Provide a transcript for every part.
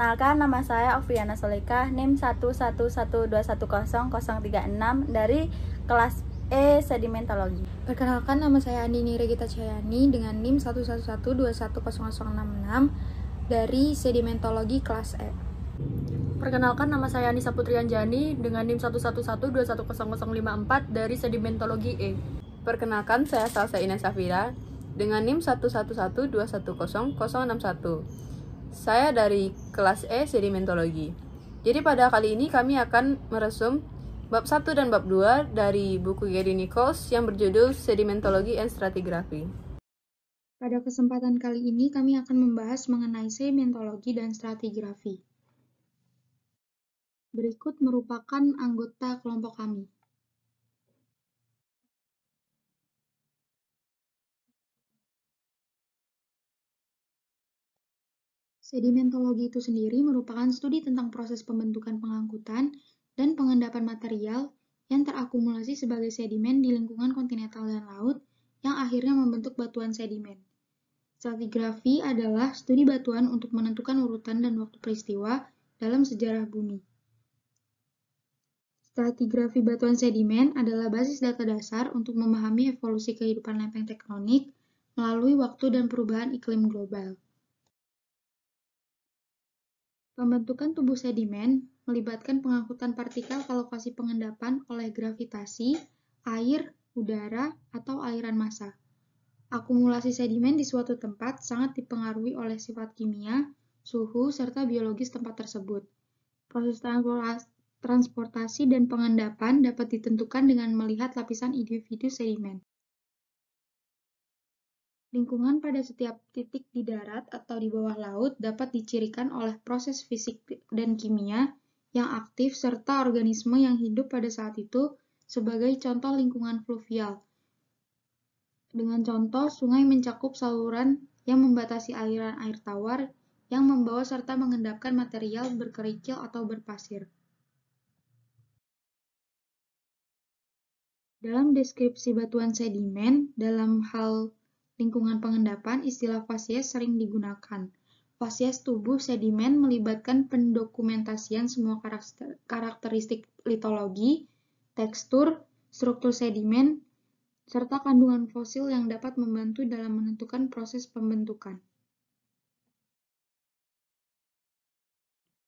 Perkenalkan, nama saya Oviana Soleka, NIM 1112100036 dari kelas E sedimentologi. Perkenalkan, nama saya Andini Regita Cayani dengan NIM 1112100066 dari sedimentologi kelas E. Perkenalkan, nama saya Anissa Putri Anjani dengan NIM 1112100054 dari sedimentologi E. Perkenalkan, saya Salsa Ines Safira dengan NIM 1112100061 saya dari kelas E sedimentologi. Jadi pada kali ini kami akan meresum bab 1 dan bab 2 dari buku Gary Nichols yang berjudul Sedimentologi and Stratigraphy. Pada kesempatan kali ini kami akan membahas mengenai sedimentologi dan stratigrafi. Berikut merupakan anggota kelompok kami. Sedimentologi itu sendiri merupakan studi tentang proses pembentukan pengangkutan dan pengendapan material yang terakumulasi sebagai sedimen di lingkungan kontinental dan laut yang akhirnya membentuk batuan sedimen. Stratigrafi adalah studi batuan untuk menentukan urutan dan waktu peristiwa dalam sejarah bumi. Stratigrafi batuan sedimen adalah basis data dasar untuk memahami evolusi kehidupan lempeng tektonik melalui waktu dan perubahan iklim global. Pembentukan tubuh sedimen melibatkan pengangkutan partikel ke lokasi pengendapan oleh gravitasi, air, udara, atau aliran massa. Akumulasi sedimen di suatu tempat sangat dipengaruhi oleh sifat kimia, suhu, serta biologis tempat tersebut. Proses transportasi dan pengendapan dapat ditentukan dengan melihat lapisan individu sedimen. Lingkungan pada setiap titik di darat atau di bawah laut dapat dicirikan oleh proses fisik dan kimia yang aktif serta organisme yang hidup pada saat itu sebagai contoh lingkungan fluvial. Dengan contoh, sungai mencakup saluran yang membatasi aliran air tawar yang membawa serta mengendapkan material berkerikil atau berpasir. Dalam deskripsi batuan sedimen, dalam hal lingkungan pengendapan, istilah fasies sering digunakan. Fasies tubuh sedimen melibatkan pendokumentasian semua karakteristik litologi, tekstur, struktur sedimen, serta kandungan fosil yang dapat membantu dalam menentukan proses pembentukan.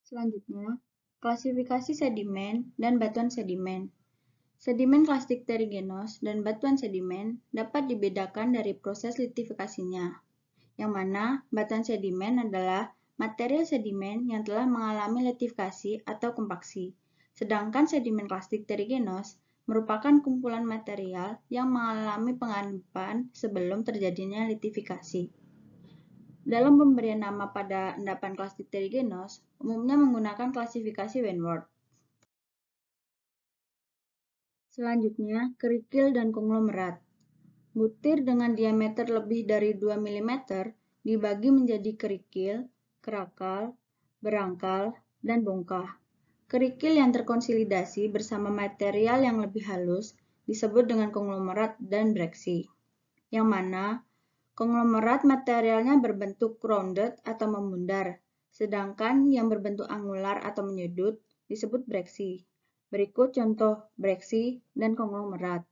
Selanjutnya, klasifikasi sedimen dan batuan sedimen. Sedimen klasik terigenos dan batuan sedimen dapat dibedakan dari proses litifikasinya, yang mana batuan sedimen adalah material sedimen yang telah mengalami litifikasi atau kompaksi, sedangkan sedimen klasik terigenos merupakan kumpulan material yang mengalami pengandapan sebelum terjadinya litifikasi. Dalam pemberian nama pada endapan klasik terigenos, umumnya menggunakan klasifikasi Wentworth Selanjutnya, kerikil dan konglomerat. Butir dengan diameter lebih dari 2 mm dibagi menjadi kerikil, kerakal, berangkal, dan bongkah. Kerikil yang terkonsolidasi bersama material yang lebih halus disebut dengan konglomerat dan breksi, yang mana konglomerat materialnya berbentuk rounded atau memundar, sedangkan yang berbentuk angular atau menyudut disebut breksi. Berikut contoh breksi dan konglomerat.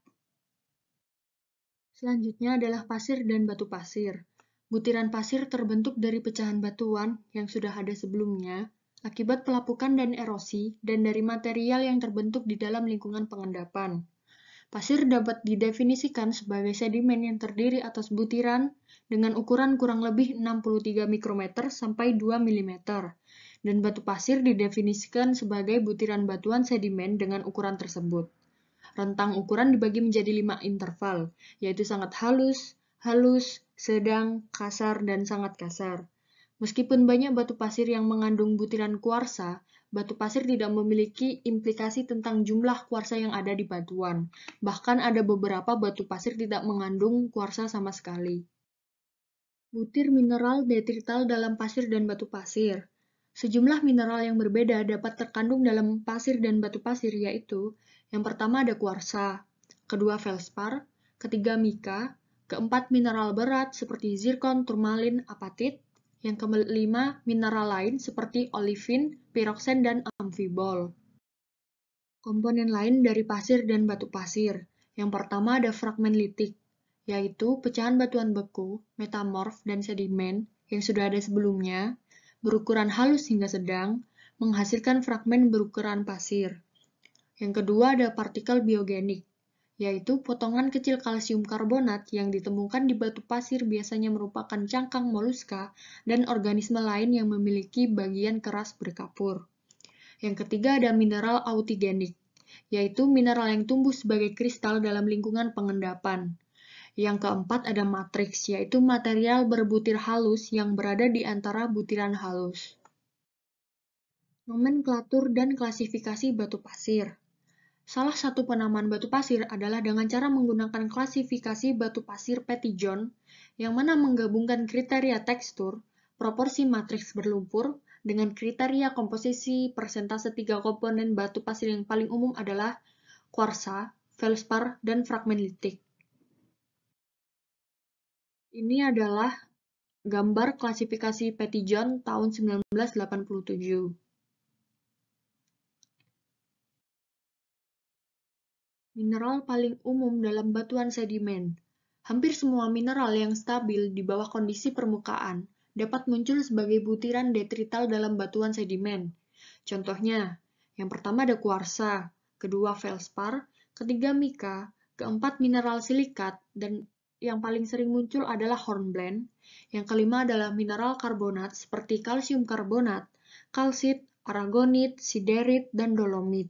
Selanjutnya adalah pasir dan batu pasir. Butiran pasir terbentuk dari pecahan batuan yang sudah ada sebelumnya, akibat pelapukan dan erosi, dan dari material yang terbentuk di dalam lingkungan pengendapan. Pasir dapat didefinisikan sebagai sedimen yang terdiri atas butiran dengan ukuran kurang lebih 63 mikrometer sampai 2 milimeter dan batu pasir didefinisikan sebagai butiran batuan sedimen dengan ukuran tersebut. Rentang ukuran dibagi menjadi lima interval, yaitu sangat halus, halus, sedang, kasar, dan sangat kasar. Meskipun banyak batu pasir yang mengandung butiran kuarsa, batu pasir tidak memiliki implikasi tentang jumlah kuarsa yang ada di batuan. Bahkan ada beberapa batu pasir tidak mengandung kuarsa sama sekali. Butir mineral detrital dalam pasir dan batu pasir. Sejumlah mineral yang berbeda dapat terkandung dalam pasir dan batu pasir, yaitu yang pertama ada kuarsa, kedua felspar, ketiga mika, keempat mineral berat seperti zirkon, turmalin, apatit, yang kelima mineral lain seperti olivin, piroksen, dan amfibol. Komponen lain dari pasir dan batu pasir. Yang pertama ada fragmen litik, yaitu pecahan batuan beku, metamorf, dan sedimen yang sudah ada sebelumnya, berukuran halus hingga sedang, menghasilkan fragmen berukuran pasir. Yang kedua ada partikel biogenik, yaitu potongan kecil kalsium karbonat yang ditemukan di batu pasir biasanya merupakan cangkang moluska dan organisme lain yang memiliki bagian keras berkapur. Yang ketiga ada mineral autigenik, yaitu mineral yang tumbuh sebagai kristal dalam lingkungan pengendapan. Yang keempat ada matriks, yaitu material berbutir halus yang berada di antara butiran halus. Nomenklatur dan klasifikasi batu pasir. Salah satu penamaan batu pasir adalah dengan cara menggunakan klasifikasi batu pasir Petit-John yang mana menggabungkan kriteria tekstur, proporsi matriks berlumpur, dengan kriteria komposisi persentase tiga komponen batu pasir yang paling umum adalah kuarsa, feldspar, dan fragmen litik. Ini adalah gambar klasifikasi John tahun 1987. Mineral paling umum dalam batuan sedimen. Hampir semua mineral yang stabil di bawah kondisi permukaan dapat muncul sebagai butiran detrital dalam batuan sedimen. Contohnya, yang pertama ada kuarsa, kedua felspar, ketiga mika, keempat mineral silikat, dan yang paling sering muncul adalah hornblende. Yang kelima adalah mineral karbonat seperti kalsium karbonat, kalsit, aragonit, siderit, dan dolomit.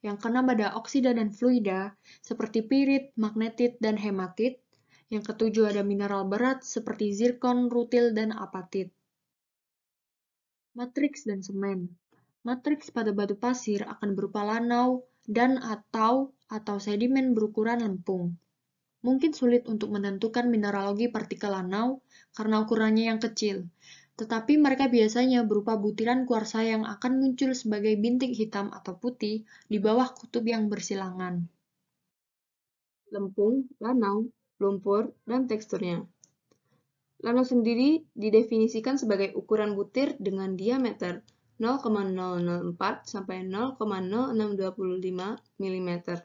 Yang keenam ada oksida dan fluida seperti pirit, magnetit, dan hematit. Yang ketujuh ada mineral berat seperti zirkon, rutil, dan apatit. Matriks dan semen. Matriks pada batu pasir akan berupa lanau dan atau atau sedimen berukuran lempung. Mungkin sulit untuk menentukan mineralogi partikel lanau karena ukurannya yang kecil, tetapi mereka biasanya berupa butiran kuarsa yang akan muncul sebagai bintik hitam atau putih di bawah kutub yang bersilangan. Lempung, lanau, lumpur, dan teksturnya. Lanau sendiri didefinisikan sebagai ukuran butir dengan diameter 0,004 sampai 0,0625 mm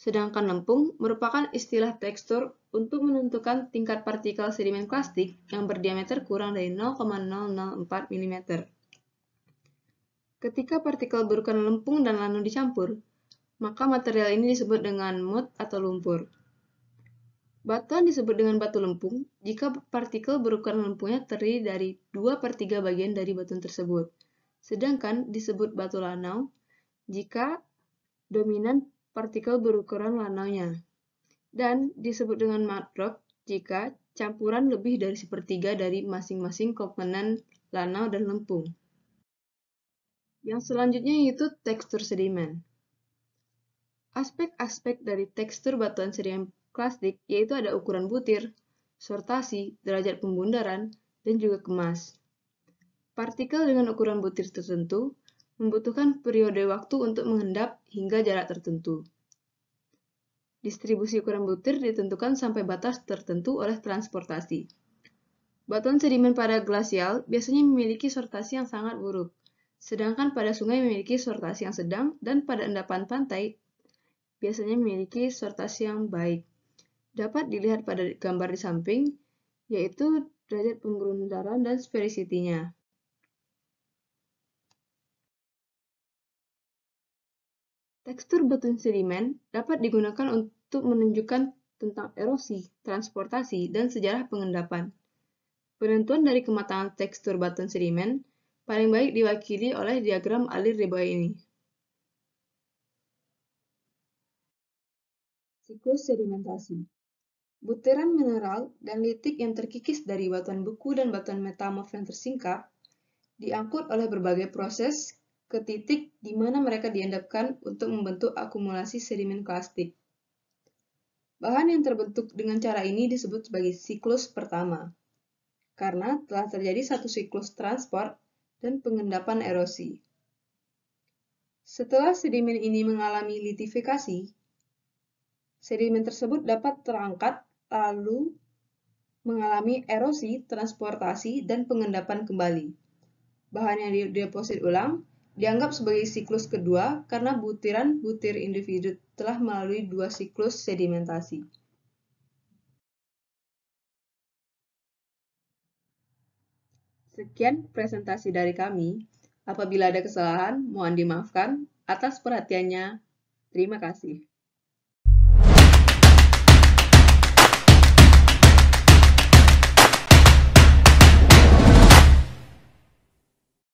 Sedangkan lempung merupakan istilah tekstur untuk menentukan tingkat partikel sedimen plastik yang berdiameter kurang dari 0,004 mm. Ketika partikel berukuran lempung dan lanu dicampur, maka material ini disebut dengan mud atau lumpur. Batuan disebut dengan batu lempung jika partikel berukuran lempungnya terdiri dari 2 per 3 bagian dari batuan tersebut. Sedangkan disebut batu lanau jika dominan partikel berukuran Lanownya, dan disebut dengan matrok jika campuran lebih dari sepertiga dari masing-masing komponen lanau dan lempung. Yang selanjutnya yaitu tekstur sedimen. Aspek-aspek dari tekstur batuan sedimen plastik yaitu ada ukuran butir, sortasi, derajat pembundaran, dan juga kemas. Partikel dengan ukuran butir tertentu membutuhkan periode waktu untuk mengendap hingga jarak tertentu. Distribusi ukuran butir ditentukan sampai batas tertentu oleh transportasi. Batuan sedimen pada glasial biasanya memiliki sortasi yang sangat buruk, sedangkan pada sungai memiliki sortasi yang sedang dan pada endapan pantai biasanya memiliki sortasi yang baik. Dapat dilihat pada gambar di samping, yaitu derajat penggerundaran dan sphericity-nya. Tekstur batuan sedimen dapat digunakan untuk menunjukkan tentang erosi, transportasi, dan sejarah pengendapan. Penentuan dari kematangan tekstur batuan sedimen paling baik diwakili oleh diagram alir di bawah ini. Siklus sedimentasi Butiran mineral dan litik yang terkikis dari batuan beku dan batuan metamorf yang tersingkap diangkut oleh berbagai proses ke titik di mana mereka diendapkan untuk membentuk akumulasi sedimen plastik. Bahan yang terbentuk dengan cara ini disebut sebagai siklus pertama, karena telah terjadi satu siklus transport dan pengendapan erosi. Setelah sedimen ini mengalami litifikasi, sedimen tersebut dapat terangkat lalu mengalami erosi, transportasi, dan pengendapan kembali. Bahan yang dideposit ulang dianggap sebagai siklus kedua karena butiran-butir individu telah melalui dua siklus sedimentasi. Sekian presentasi dari kami. Apabila ada kesalahan, mohon dimaafkan atas perhatiannya. Terima kasih.